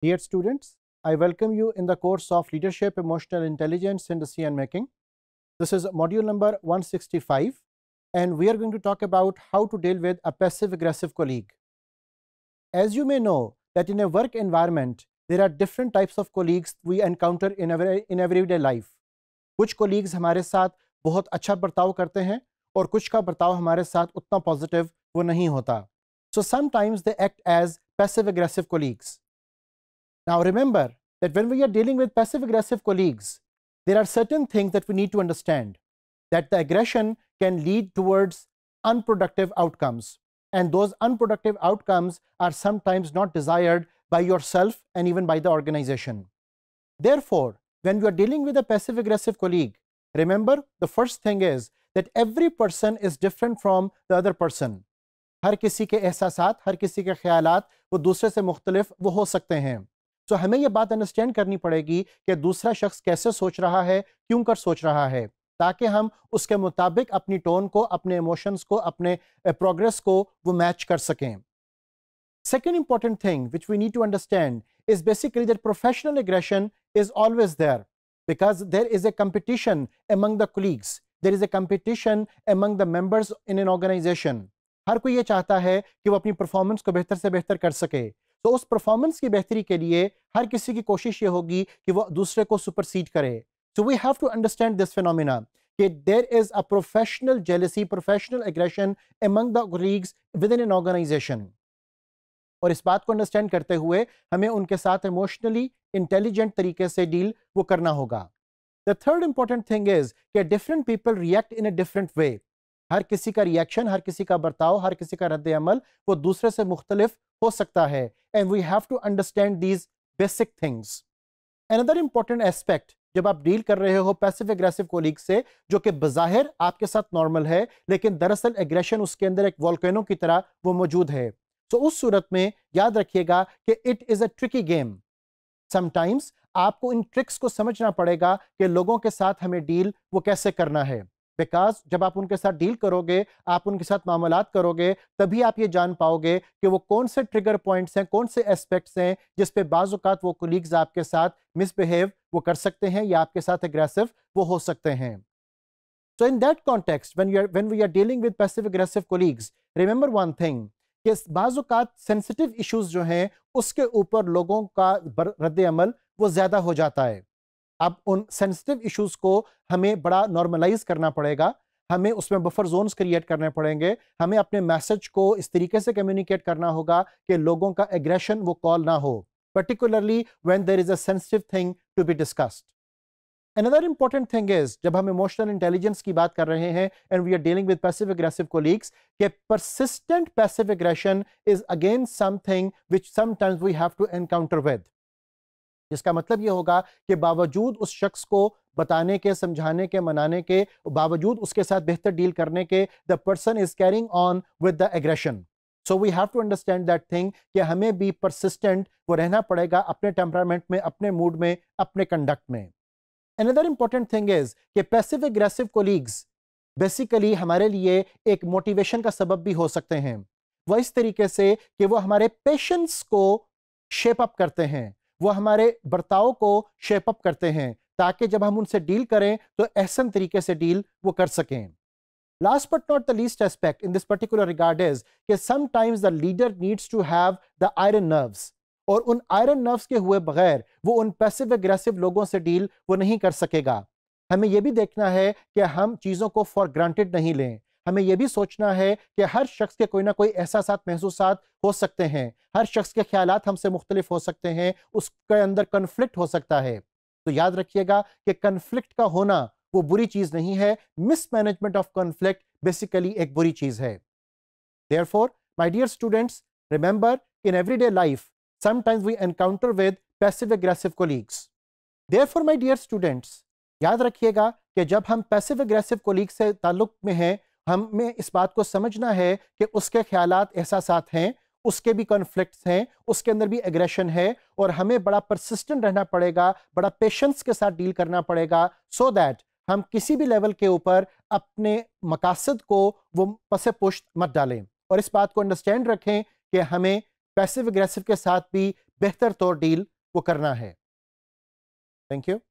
Dear students, I welcome you in the course of Leadership, Emotional Intelligence and Decision Making. This is module number one sixty-five, and we are going to talk about how to deal with a passive aggressive colleague. As you may know that in a work environment, there are different types of colleagues we encounter in every, in everyday life. कुछ colleagues हमारे साथ बहुत अच्छा बर्ताव करते हैं और कुछ का बर्ताव हमारे साथ उतना positive वो नहीं होता So sometimes they act as passive-aggressive colleagues. Now remember that when we are dealing with passive aggressive colleagues, there are certain things that we need to understand that the aggression can lead towards unproductive outcomes. And those unproductive outcomes are sometimes not desired by yourself and even by the organization. Therefore, when you are dealing with a passive aggressive colleague, remember the first thing is that every person is different from the other person. हर किसी के एहसास हर किसी के ख्याल वो दूसरे से مختلف वो हो सकते हैं सो तो so, हमें यह बात अंडरस्टैंड करनी पड़ेगी कि दूसरा शख्स कैसे सोच रहा है क्यों कर सोच रहा है ताकि हम उसके मुताबिक अपनी टोन को अपने इमोशंस को अपने प्रोग्रेस को वो मैच कर सकें second important thing which we need to understand is basically that professional aggression is always there because there is a competition among the colleagues there is a competition among the members in an organisation हर कोई ये चाहता है कि वो अपनी performance को बेहतर से बेहतर कर सके तो उस परफॉर्मेंस की बेहतरी के लिए हर किसी की कोशिश ये होगी कि वो दूसरे को सुपरसीड करे so we have to understand this phenomena कि there is a professional jealousy professional aggression among digs within an organisation और इस बात को अंडरस्टैंड करते हुए हमें उनके साथ इमोशनली इंटेलिजेंट तरीके से डील वो करना होगा the third important thing is कि different people react in a different way हर किसी का रिएक्शन हर किसी का बर्ताव हर किसी का रद्द अमल वो दूसरे से मुख्तलिफ हो सकता है and we have to understand these basic things another important aspect जब आप डील कर रहे हो पैसिव एग्रेसिव कोलीग से जो कि बज़ाहिर आपके साथ नॉर्मल है लेकिन दरअसल एग्रेशन उसके अंदर एक वॉल्केनो की तरह वो मौजूद है तो उस सूरत में याद रखिएगा कि it is a tricky game sometimes आपको इन ट्रिक्स को समझना पड़ेगा कि लोगों के साथ हमें डील वो कैसे करना है बिकॉज जब आप उनके साथ डील करोगे आप उनके साथ मामला करोगे तभी आप ये जान पाओगे कि वो कौन से ट्रिगर पॉइंट्स हैं कौन से एस्पेक्ट्स हैं जिस पे बाज़ात वो कोलीग्स आपके साथ मिसबिहेव वो कर सकते हैं या आपके साथ एग्रेसिव वो हो सकते हैं so in that context, when you are when we are dealing with passive aggressive colleagues, remember one thing कि बाज़ात सेंसिटिव इशूज जो हैं उसके ऊपर लोगों का रद्द अमल वो ज़्यादा हो जाता है अब उन सेंसिटिव इश्यूज को हमें बड़ा नॉर्मलाइज करना पड़ेगा हमें उसमें बफर जोन्स क्रिएट करने पड़ेंगे हमें अपने मैसेज को इस तरीके से कम्युनिकेट करना होगा कि लोगों का एग्रेशन वो कॉल ना हो particularly when there is a thing to be discussed another important thing is जब हम इमोशनल इंटेलिजेंस की बात कर रहे हैं and we are dealing with passive aggressive colleagues के persistent passive aggression is again something which sometimes we have to encounter with जिसका मतलब ये होगा कि बावजूद उस शख्स को बताने के समझाने के मनाने के बावजूद उसके साथ बेहतर डील करने के the person is carrying on with the aggression so we have to understand that thing कि हमें भी परसिस्टेंट वो रहना पड़ेगा अपने टेम्परामेंट में अपने मूड में अपने कंडक्ट में अनदर इंपॉर्टेंट थिंग इज कि पैसिव एग्रेसिव कोलीग्स बेसिकली हमारे लिए एक मोटिवेशन का सबब भी हो सकते हैं वह इस तरीके से कि वो हमारे पेशेंस को शेप अप करते हैं वो हमारे बर्ताव को शेपअप करते हैं ताकि जब हम उनसे डील करें तो एहसन तरीके से डील वो कर सकें last but not the least aspect in this particular regard is के sometimes the leader needs to have the iron nerves और उन आयरन नर्व्स के हुए बगैर वो उन पैसिव एग्रेसिव लोगों से डील वो नहीं कर सकेगा हमें यह भी देखना है कि हम चीज़ों को फॉर ग्रांटेड नहीं लें हमें यह भी सोचना है कि हर शख्स के कोई ना कोई एहसास महसूस हो सकते हैं हर शख्स के ख्याल हमसे मुख्तलिफ हो सकते हैं उसके अंदर कन्फ्लिक्ट हो सकता है तो याद रखिएगा कि कन्फ्लिक्ट का होना वो बुरी चीज़ नहीं है मिसमैनेजमेंट ऑफ कन्फ्लिक्ट बेसिकली एक बुरी चीज़ है therefore my dear students remember in everyday life sometimes we encounter with passive aggressive colleagues therefore my dear students याद रखिएगा कि जब हम पैसिव एग्रेसिव कोलीग से ताल्लुक में हैं हमें इस बात को समझना है कि उसके ख्याल एहसास हैं उसके भी कॉन्फ्लिक्ट्स हैं उसके अंदर भी एग्रेशन है और हमें बड़ा परसिस्टेंट रहना पड़ेगा बड़ा पेशेंस के साथ डील करना पड़ेगा सो so दैट हम किसी भी लेवल के ऊपर अपने मकासद को वो पसे पुश्त मत डालें और इस बात को अंडरस्टैंड रखें कि हमें पैसिव एग्रेसिव के साथ भी बेहतर तौर डील वो करना है थैंक यू